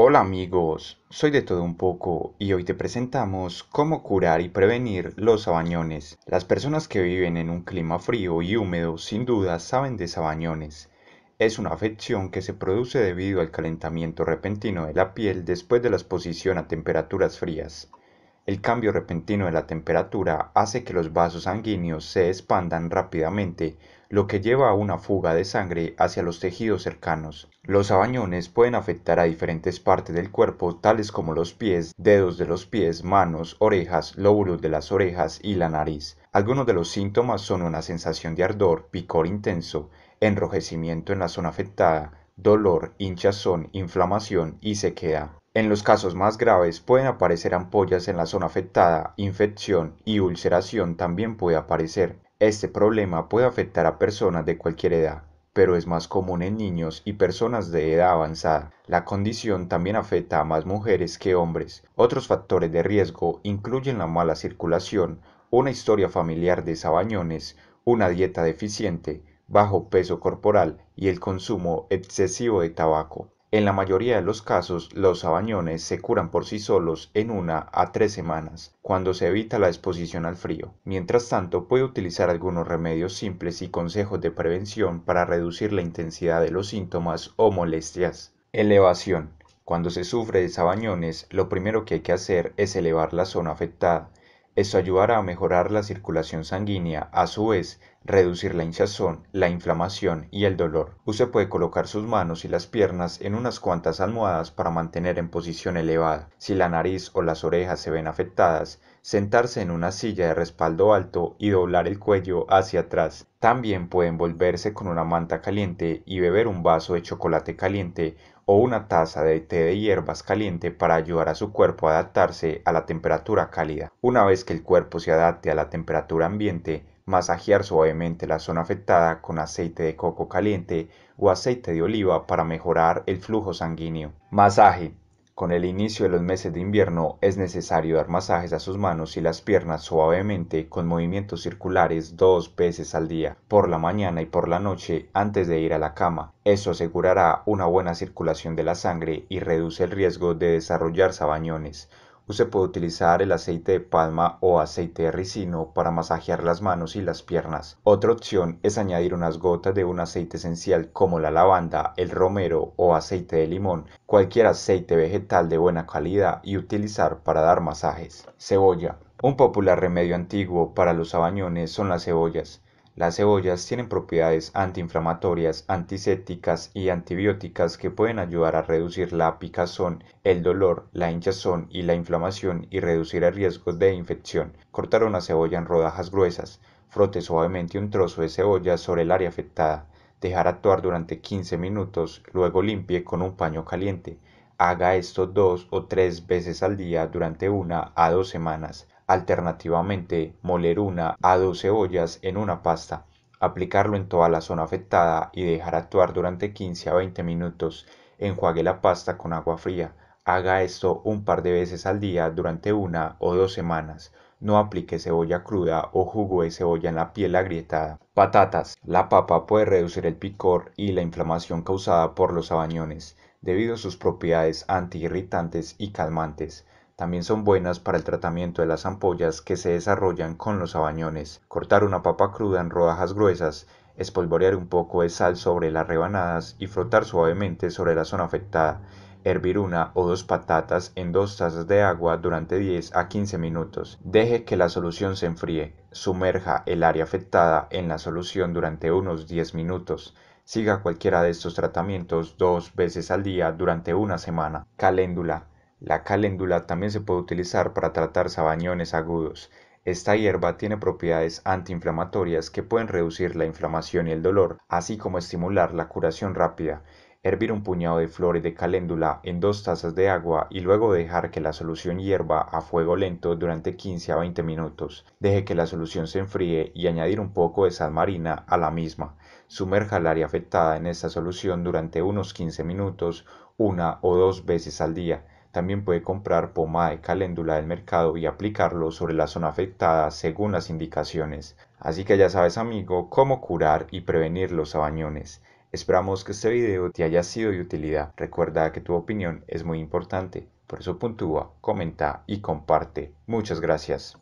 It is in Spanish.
Hola amigos, soy de todo un poco y hoy te presentamos cómo curar y prevenir los sabañones. Las personas que viven en un clima frío y húmedo sin duda saben de sabañones. Es una afección que se produce debido al calentamiento repentino de la piel después de la exposición a temperaturas frías. El cambio repentino de la temperatura hace que los vasos sanguíneos se expandan rápidamente, lo que lleva a una fuga de sangre hacia los tejidos cercanos. Los abañones pueden afectar a diferentes partes del cuerpo, tales como los pies, dedos de los pies, manos, orejas, lóbulos de las orejas y la nariz. Algunos de los síntomas son una sensación de ardor, picor intenso, enrojecimiento en la zona afectada, dolor, hinchazón, inflamación y sequedad. En los casos más graves pueden aparecer ampollas en la zona afectada, infección y ulceración también puede aparecer. Este problema puede afectar a personas de cualquier edad, pero es más común en niños y personas de edad avanzada. La condición también afecta a más mujeres que hombres. Otros factores de riesgo incluyen la mala circulación, una historia familiar de sabañones, una dieta deficiente, bajo peso corporal y el consumo excesivo de tabaco. En la mayoría de los casos, los sabañones se curan por sí solos en una a tres semanas, cuando se evita la exposición al frío. Mientras tanto, puede utilizar algunos remedios simples y consejos de prevención para reducir la intensidad de los síntomas o molestias. Elevación. Cuando se sufre de sabañones, lo primero que hay que hacer es elevar la zona afectada, esto ayudará a mejorar la circulación sanguínea, a su vez, reducir la hinchazón, la inflamación y el dolor. Usted puede colocar sus manos y las piernas en unas cuantas almohadas para mantener en posición elevada. Si la nariz o las orejas se ven afectadas, sentarse en una silla de respaldo alto y doblar el cuello hacia atrás. También puede envolverse con una manta caliente y beber un vaso de chocolate caliente o una taza de té de hierbas caliente para ayudar a su cuerpo a adaptarse a la temperatura cálida. Una vez que el cuerpo se adapte a la temperatura ambiente, masajear suavemente la zona afectada con aceite de coco caliente o aceite de oliva para mejorar el flujo sanguíneo. Masaje con el inicio de los meses de invierno es necesario dar masajes a sus manos y las piernas suavemente con movimientos circulares dos veces al día, por la mañana y por la noche antes de ir a la cama. Eso asegurará una buena circulación de la sangre y reduce el riesgo de desarrollar sabañones. Usted puede utilizar el aceite de palma o aceite de ricino para masajear las manos y las piernas. Otra opción es añadir unas gotas de un aceite esencial como la lavanda, el romero o aceite de limón, cualquier aceite vegetal de buena calidad y utilizar para dar masajes. Cebolla. Un popular remedio antiguo para los abañones son las cebollas. Las cebollas tienen propiedades antiinflamatorias, antisépticas y antibióticas que pueden ayudar a reducir la picazón, el dolor, la hinchazón y la inflamación y reducir el riesgo de infección. Cortar una cebolla en rodajas gruesas. Frote suavemente un trozo de cebolla sobre el área afectada. Dejar actuar durante 15 minutos, luego limpie con un paño caliente. Haga esto dos o tres veces al día durante una a dos semanas. Alternativamente, moler una a dos cebollas en una pasta, aplicarlo en toda la zona afectada y dejar actuar durante 15 a 20 minutos. Enjuague la pasta con agua fría. Haga esto un par de veces al día durante una o dos semanas. No aplique cebolla cruda o jugo de cebolla en la piel agrietada. Patatas. La papa puede reducir el picor y la inflamación causada por los abañones, debido a sus propiedades antiirritantes y calmantes también son buenas para el tratamiento de las ampollas que se desarrollan con los abañones. Cortar una papa cruda en rodajas gruesas, espolvorear un poco de sal sobre las rebanadas y frotar suavemente sobre la zona afectada. Hervir una o dos patatas en dos tazas de agua durante 10 a 15 minutos. Deje que la solución se enfríe. Sumerja el área afectada en la solución durante unos 10 minutos. Siga cualquiera de estos tratamientos dos veces al día durante una semana. Caléndula la caléndula también se puede utilizar para tratar sabañones agudos. Esta hierba tiene propiedades antiinflamatorias que pueden reducir la inflamación y el dolor, así como estimular la curación rápida. Hervir un puñado de flores de caléndula en dos tazas de agua y luego dejar que la solución hierva a fuego lento durante 15 a 20 minutos. Deje que la solución se enfríe y añadir un poco de sal marina a la misma. Sumerja el área afectada en esta solución durante unos 15 minutos, una o dos veces al día. También puede comprar pomada de caléndula del mercado y aplicarlo sobre la zona afectada según las indicaciones. Así que ya sabes amigo cómo curar y prevenir los abañones. Esperamos que este video te haya sido de utilidad. Recuerda que tu opinión es muy importante. Por eso puntúa, comenta y comparte. Muchas gracias.